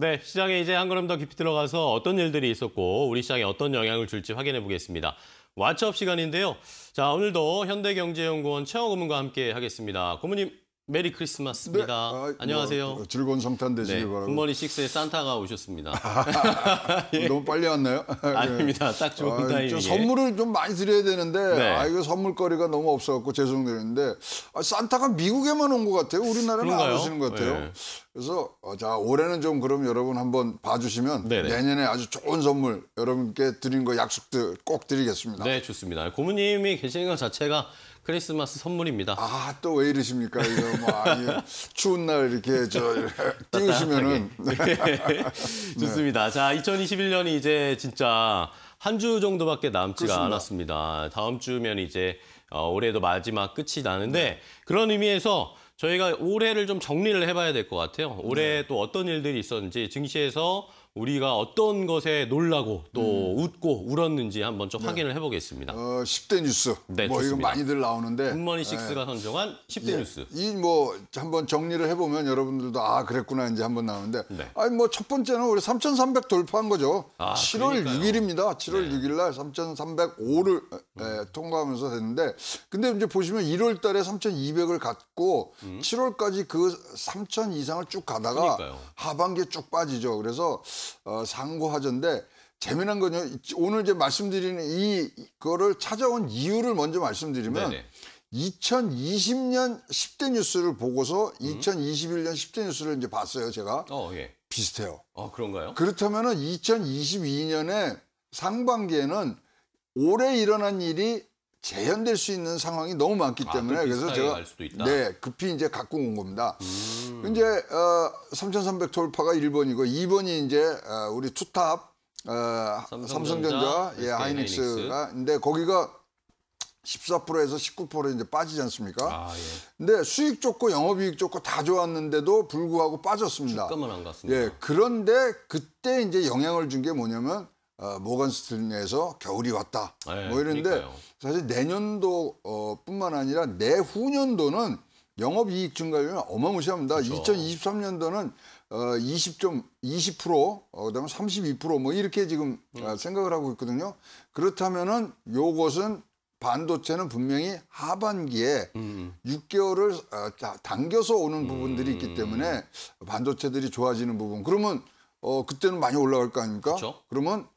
네, 시장에 이제 한 걸음 더 깊이 들어가서 어떤 일들이 있었고 우리 시장에 어떤 영향을 줄지 확인해 보겠습니다. 왓츠업 시간인데요. 자, 오늘도 현대경제연구원 최영호문과 함께 하겠습니다. 고문님 메리 크리스마스입니다. 네, 아, 안녕하세요. 뭐, 즐거운 성탄 네, 되시길 네, 바라고. 굿모닝 식스의 산타가 오셨습니다. 예. 너무 빨리 왔나요? 아닙니다. 예. 딱 좋은 아, 타이밍에. 선물을 좀 많이 드려야 되는데 네. 아 이거 선물거리가 너무 없어갖고 죄송드리는데 아, 산타가 미국에만 온 것 같아요. 우리나라는 그안 오시는 것 같아요. 네. 그래서 어, 자 올해는 좀 그럼 여러분 한번 봐주시면 네네. 내년에 아주 좋은 선물 여러분께 드린 거 약속들 꼭 드리겠습니다. 네 좋습니다. 고모님이 계시는 것 자체가 크리스마스 선물입니다. 아또 왜 이러십니까? 이거 뭐 아니 추운 날 이렇게 저 띄우시면은 네. 네. 좋습니다. 네. 자 2021년이 이제 진짜 한 주 정도밖에 남지가 그렇습니다. 않았습니다. 다음 주면 이제 어, 올해도 마지막 끝이 나는데 네. 그런 의미에서. 저희가 올해를 좀 정리를 해봐야 될 것 같아요. 올해 네. 또 어떤 일들이 있었는지 증시에서 우리가 어떤 것에 놀라고 또 음. 웃고 울었는지 한번 좀 네. 확인을 해보겠습니다. 어, 10대 뉴스. 네, 뭐 좋습니다. 이거 많이들 나오는데. 굿머니식스가 네. 예. 선정한 10대 예. 뉴스. 이 뭐 한번 정리를 해보면 여러분들도 아 그랬구나 이제 한번 나오는데 네. 아니 뭐 첫 번째는 우리 3,300 돌파한 거죠. 아, 7월 그러니까요. 6일입니다. 7월 6일 날 3,305를 음. 에, 통과하면서 됐는데 근데 이제 보시면 1월 달에 3,200을 갔고 음. 음. 7월까지 그 3천 이상을 쭉 가다가 그러니까요. 하반기에 쭉 빠지죠. 그래서 어, 상고하전데 재미난 건요. 오늘 이제 말씀드리는 이 거를 찾아온 이유를 먼저 말씀드리면 네네. 2020년 10대 뉴스를 보고서 음. 2021년 10대 뉴스를 이제 봤어요, 제가. 어, 예. 비슷해요. 어, 그런가요? 그렇다면은 2022년에 상반기에는 올해 일어난 일이 재현될 수 있는 상황이 너무 많기 아, 때문에 아, 그래서 제가 네 급히 이제 갖고 온 겁니다. 음. 이제 어, 3,300 돌파가 1번이고 2번이 이제 어, 우리 투탑 어, 삼성전자, 예 하이닉스가 근데 거기가 14%에서 19% 이제 빠지지 않습니까? 아, 예. 근데 수익 좋고 영업이익 좋고 다 좋았는데도 불구하고 빠졌습니다. 주가만 안 갔습니다. 예, 그런데 그때 이제 영향을 준 게 뭐냐면 어, 모건 스탠리에서 겨울이 왔다. 예, 뭐 이런데 그러니까요. 사실 내년도 어, 뿐만 아니라 내후년도는 영업이익 증가율이 어마무시합니다. 그렇죠. 2023년도는 어, 2 0 20% 어, 그다음에 32%뭐 이렇게 지금 음. 아, 생각을 하고 있거든요. 그렇다면은 요것은 반도체는 분명히 하반기에 음. 6개월을 어, 아, 당겨서 오는 부분들이 있기 음. 때문에 반도체들이 좋아지는 부분. 그러면 어 그때는 많이 올라갈 거 아닙니까? 그렇죠. 그러면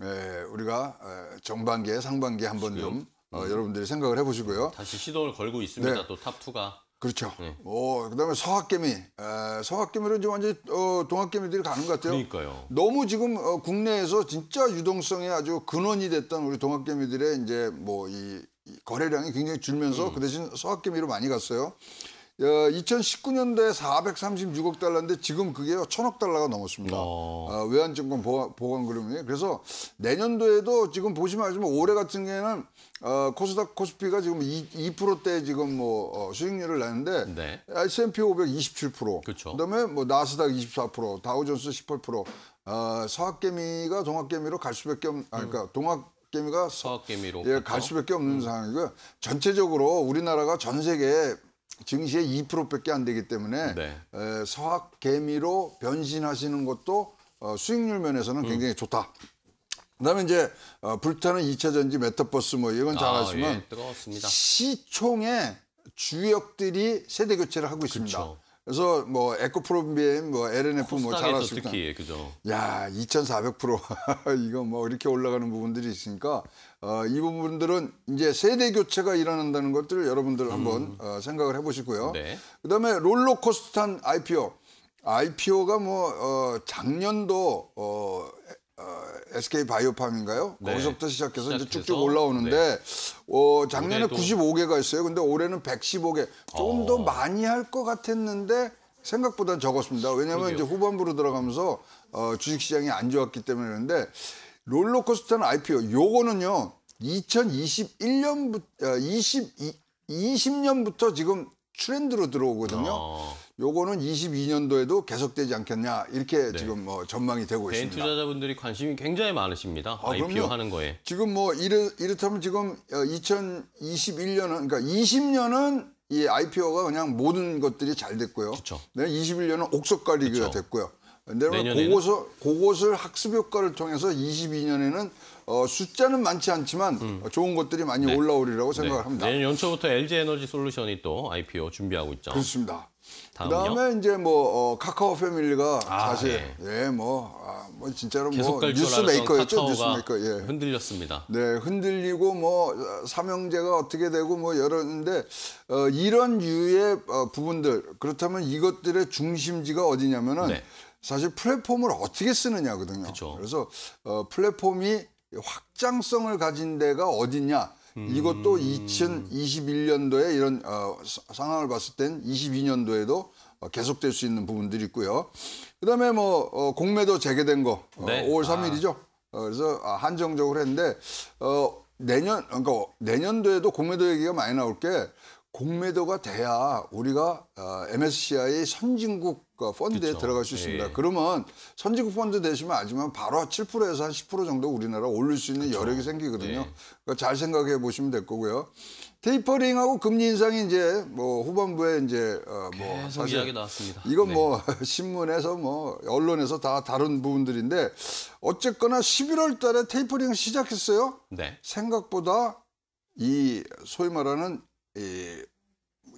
예, 우리가 어, 정반기에 상반기에 한 번 좀 어, 음. 여러분들이 생각을 해보시고요. 다시 시동을 걸고 있습니다. 네. 또 탑2가. 그렇죠. 네. 오, 그다음에 서학개미. 에, 서학개미로 이제 완전히 어, 동학개미들이 가는 것 같아요. 그러니까요. 너무 지금 어, 국내에서 진짜 유동성이 아주 근원이 됐던 우리 동학개미들의 이제 뭐 이 거래량이 굉장히 줄면서 음. 그 대신 서학개미로 많이 갔어요. 2019년도에 어, 436억 달러인데 지금 그게 천억 달러가 넘었습니다. 어. 어 외환증권 보관, 보관 그룹이. 그래서 내년도에도 지금 보시면 알지만 올해 같은 경우에는 어, 코스닥 코스피가 지금 2, 2%대 지금 뭐 어, 수익률을 내는데 네. S&P 500 27%, 그쵸. 그다음에 뭐 나스닥 24%, 다우존스 18%, 어, 서학개미가 동학개미로 갈 수밖에 없, 아 그러니까 음. 동학 개미가 서학개미로 예, 갈 수밖에 없는 음. 상황이고요. 전체적으로 우리나라가 전 세계 증시의 2%밖에 안 되기 때문에 네. 에, 서학 개미로 변신하시는 것도 어, 수익률 면에서는 음. 굉장히 좋다. 그다음에 이제 어, 불타는 2차 전지 메타버스 뭐 이건 잘 아, 아시면 예, 시총의 주역들이 세대 교체를 하고 있습니다. 그쵸. 그래서 뭐 에코프로비엠, 뭐 LNF 뭐 잘하시고 특히 그죠. 야, 2,400% 이거 뭐 이렇게 올라가는 부분들이 있으니까 어, 이 부분들은 이제 세대 교체가 일어난다는 것들을 여러분들 한번 음. 어, 생각을 해보시고요. 네. 그다음에 롤러코스터한 IPO. IPO가 뭐 어, 작년도 어, 어, SK 바이오팜인가요? 네. 거기서부터 시작해서, 이제 쭉쭉 올라오는데 네. 어, 작년에 올해도... 95개가 있어요. 근데 올해는 115개. 조금 어... 더 많이 할 것 같았는데 생각보다 적었습니다. 왜냐하면 이제 후반부로 들어가면서 어, 주식시장이 안 좋았기 때문에 그런데 롤러코스터는 IPO 요거는요 2021년부터 20, 20년부터 지금 트렌드로 들어오거든요. 어... 요거는 22년도에도 계속되지 않겠냐 이렇게 네. 지금 뭐 전망이 되고 개인 있습니다. 개인 투자자분들이 관심이 굉장히 많으십니다. 아, IPO 하는 거에. 지금 뭐 이렇, 이렇다면 지금 2021년은 어, 그러니까 20년은 이 IPO가 그냥 모든 것들이 잘 됐고요. 그쵸. 내 21년은 옥석가리기가 됐고요. 내년 그것을, 그것을 학습 효과를 통해서 22년에는 어, 숫자는 많지 않지만 음. 어, 좋은 것들이 많이 네. 올라오리라고 생각을 네. 합니다. 내년 연초부터 LG 에너지 솔루션이 또 IPO 준비하고 있죠. 그렇습니다. 다음 그다음에 이제 뭐 어, 카카오 패밀리가 아, 사실 예뭐뭐 예, 아, 뭐 진짜로 뭐 뉴스 메이커였죠 뉴스 메이커 예. 흔들렸습니다. 네 흔들리고 뭐 어, 삼형제가 어떻게 되고 뭐여러인데 어, 이런 유의 어, 부분들 그렇다면 이것들의 중심지가 어디냐면은 네. 사실 플랫폼을 어떻게 쓰느냐거든요. 그쵸. 그래서 어, 플랫폼이 확장성을 가진 데가 어디냐 음. 이것도 2021년도에 이런 어, 상황을 봤을 땐 22년도에도 어, 계속될 수 있는 부분들이 있고요. 그다음에 뭐 어, 공매도 재개된 거 어, 네. 아. 어, 5월 3일이죠. 아. 그래서 아, 한정적으로 했는데 어, 내년 그러니까 내년도에도 공매도 얘기가 많이 나올 게 공매도가 돼야 우리가 어, MSCI 선진국 어, 펀드에 그렇 들어갈 수 있습니다. 예. 그러면 선진국 펀드 되시면 알지만 바로 7%에서 한 10% 정도 우리나라 올릴 수 있는 그렇 여력이 생기거든요. 예. 그러니까 잘 생각해 보시면 될 거고요. 테이퍼링하고 금리 인상이 이제 뭐 후반부에 이제 어뭐 사실 이야기 나왔습니다. 이건 네. 뭐 신문에서 뭐 언론에서 다 다른 부분들인데 어쨌거나 11월 달에 테이퍼링을 시작했어요. 네. 생각보다 이 소위 말하는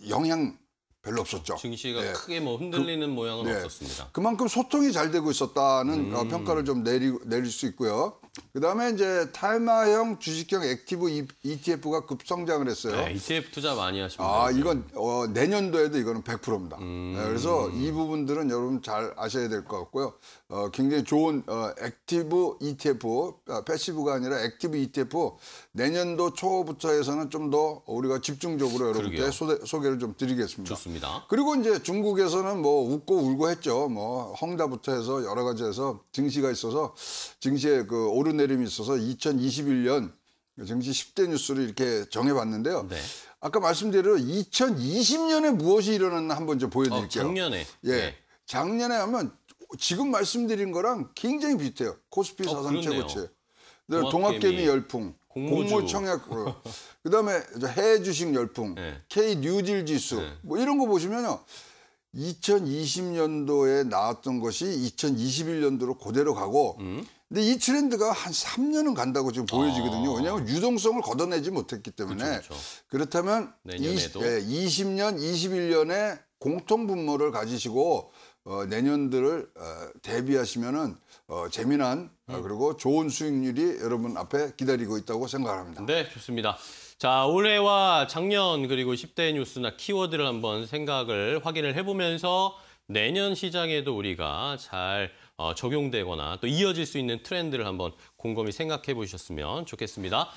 영향 별로 없었죠. 증시가 예. 크게 뭐 그 흔들리는 그, 모양은 예. 없었습니다. 그만큼 소통이 잘 되고 있었다는 음. 어, 평가를 좀 내리, 내릴 수 있고요. 그다음에 이제 탈마형 주식형 액티브 ETF가 e 급성장을 했어요. 네, ETF 투자 많이 하십니다. 아, 이건 어, 내년도에도 이거는 100%입니다. 음. 네, 그래서 이 부분들은 여러분 잘 아셔야 될 것 같고요. 어, 굉장히 좋은 어, 액티브 ETF, 아, 어, 패시브가 아니라 액티브 ETF 내년도 초부터 해서는 좀 더 우리가 집중적으로 여러분께 소개를 좀 드리겠습니다. 좋습니다. 있습니다. 그리고 이제 중국에서는 뭐 웃고 울고 했죠. 뭐 헝다부터 해서 여러 가지 해서 증시가 있어서 증시에그 오르내림이 있어서 2021년 그 증시 10대 뉴스를 이렇게 정해봤는데요. 네. 아까 말씀대로 2020년에 무엇이 일어났나 한번 좀 어, 보여드릴게요. 어, 작년에. 예. 네. 작년에 하면 지금 말씀드린 거랑 굉장히 비슷해요. 코스피 사상 어, 최고치. 네, 동학개미 열풍. 공무청약으 그 그다음에 해외 주식 열풍, 네. K 뉴딜 지수 네. 뭐 이런 거 보시면요. 2020년도에 나왔던 것이 2021년도로 그대로 가고 음? 근데 이 트렌드가 한 3년은 간다고 지금 보여지거든요. 아. 왜냐하면 유동성을 걷어내지 못했기 때문에 그쵸, 그쵸. 그렇다면 내년에도? 20, 예, 년 21년에 공통 분모를 가지시고 어, 내년들을 어, 대비하시면은 어, 재미난 음. 그리고 좋은 수익률이 여러분 앞에 기다리고 있다고 생각합니다. 네, 좋습니다. 자, 올해와 작년 그리고 10대 뉴스나 키워드를 한번 생각을 확인을 해보면서 내년 시장에도 우리가 잘 어, 적용되거나 또 이어질 수 있는 트렌드를 한번 곰곰이 생각해 보셨으면 좋겠습니다.